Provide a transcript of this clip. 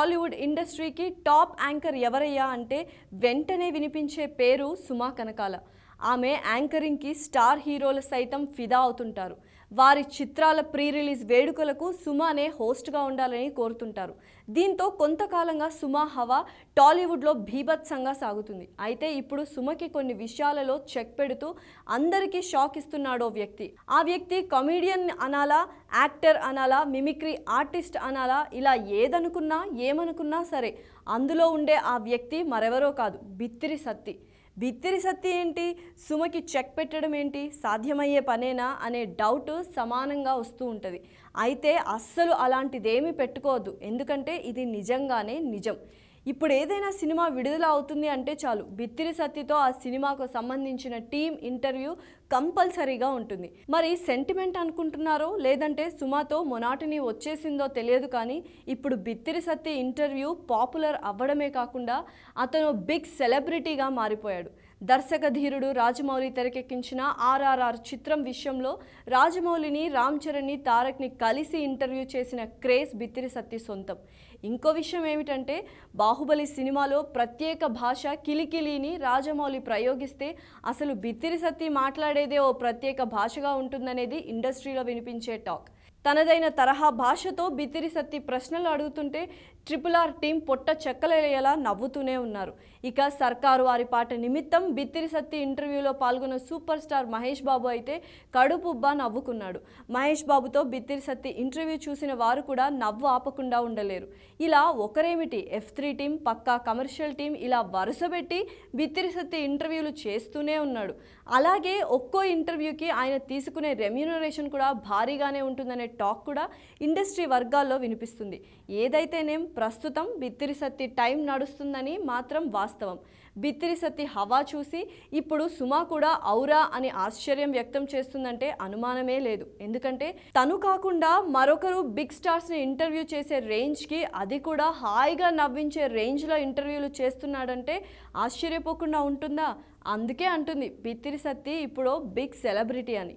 టాలీవుడ్ ఇండస్ట్రీకి top anchor ఎవరయ్యా అంటే వెంటనే వినిపించే పేరు సుమా కనకాల ఆమె యాంకరింగ్కి స్టార్ హీరోలు సైతం ఫిదా అవుతుంటారు వారి చిత్రాల ప్రీ రిలీజ్ వేడుకలకు సుమానే హోస్ట్గా ఉండాలని కోరుతుంటారు దీంతో కొంతకాలంగా సుమా హవా టాలీవుడ్లో భీభత్సంగా సాగుతుంది అయితే ఇప్పుడు సుమకి కొన్ని విషయాలలో చెక్ పెడుతూ అందరికీ షాక్ ఇస్తున్నాడో వ్యక్తి ఆ వ్యక్తి కమీడియన్ అనాలా యాక్టర్ అనాలా మిమిక్రీ ఆర్టిస్ట్ అనాలా ఇలా ఏదనుకున్నా ఏమనుకున్నా సరే అందులో ఉండే ఆ వ్యక్తి మరెవరో కాదు బిత్తిరి సత్తి బిత్తిరి సత్తి ఏంటి సుమకి చెక్ పెట్టడం ఏంటి సాధ్యమయ్యే పనేనా అనే డౌట్ సమానంగా వస్తూ ఉంటుంది అయితే అస్సలు అలాంటిదేమీ పెట్టుకోవద్దు ఎందుకంటే ఇది నిజంగానే నిజం ఇప్పుడు ఏదైనా సినిమా విడుదల అవుతుంది అంటే చాలు బిత్తిరి సత్తితో ఆ సినిమాకు సంబంధించిన టీం ఇంటర్వ్యూ కంపల్సరీగా ఉంటుంది మరి సెంటిమెంట్ అనుకుంటున్నారో లేదంటే సుమాతో మొనాటిని వచ్చేసిందో తెలియదు కానీ ఇప్పుడు బిత్తిరి సత్తి ఇంటర్వ్యూ పాపులర్ అవ్వడమే కాకుండా అతను బిగ్ సెలబ్రిటీగా మారిపోయాడు దర్శక ధీరుడు రాజమౌళి తెరకెక్కించిన ఆర్ఆర్ఆర్ చిత్రం విషయంలో రాజమౌళిని రామ్ చరణ్ని తారక్ని కలిసి ఇంటర్వ్యూ చేసిన క్రేజ్ బిత్తిరి సత్తి సొంతం ఇంకో విషయం ఏమిటంటే బాహుబలి సినిమాలో ప్రత్యేక భాష కిలికిలిని రాజమౌళి ప్రయోగిస్తే అసలు బిత్తిరి సత్తి మాట్లాడేదే ఓ ప్రత్యేక భాషగా ఉంటుందనేది ఇండస్ట్రీలో వినిపించే టాక్ తనదైన తరహా భాషతో బిత్తిరి సత్తి ప్రశ్నలు అడుగుతుంటే ట్రిపుల్ ఆర్ టీం పొట్ట చెక్కలేయేలా నవ్వుతూనే ఉన్నారు ఇక సర్కారు వారి పాట నిమిత్తం బిత్తిరి సత్తి ఇంటర్వ్యూలో పాల్గొన్న సూపర్ స్టార్ మహేష్ బాబు అయితే కడుపుబ్బా నవ్వుకున్నాడు మహేష్ బాబుతో బిత్తిరి సత్తి ఇంటర్వ్యూ చూసిన వారు కూడా నవ్వు ఆపకుండా ఉండలేరు ఇలా ఒకరేమిటి ఎఫ్ త్రీ టీం పక్కా కమర్షియల్ టీం ఇలా వరుసబెట్టి బిత్తిరి సత్తి ఇంటర్వ్యూలు చేస్తూనే ఉన్నాడు అలాగే ఒక్కో ఇంటర్వ్యూకి ఆయన తీసుకునే రెమ్యూనరేషన్ కూడా భారీగానే ఉంటుందనే టాక్ కూడా ఇండస్ట్రీ వర్గాల్లో వినిపిస్తుంది ఏదైతేనేం ప్రస్తుతం బిత్తిరి సత్తి టైం నడుస్తుందని మాత్రం వాస్తవం బిత్తిరి సత్తి హవా చూసి ఇప్పుడు సుమా కూడా ఔరా అని ఆశ్చర్యం వ్యక్తం చేస్తుందంటే అనుమానమే లేదు ఎందుకంటే తను కాకుండా మరొకరు బిగ్ స్టార్స్ని ఇంటర్వ్యూ చేసే రేంజ్కి అది కూడా హాయిగా నవ్వించే రేంజ్లో ఇంటర్వ్యూలు చేస్తున్నాడంటే ఆశ్చర్యపోకుండా ఉంటుందా అందుకే అంటుంది బిత్తిరి సత్తి ఇప్పుడు బిగ్ సెలబ్రిటీ అని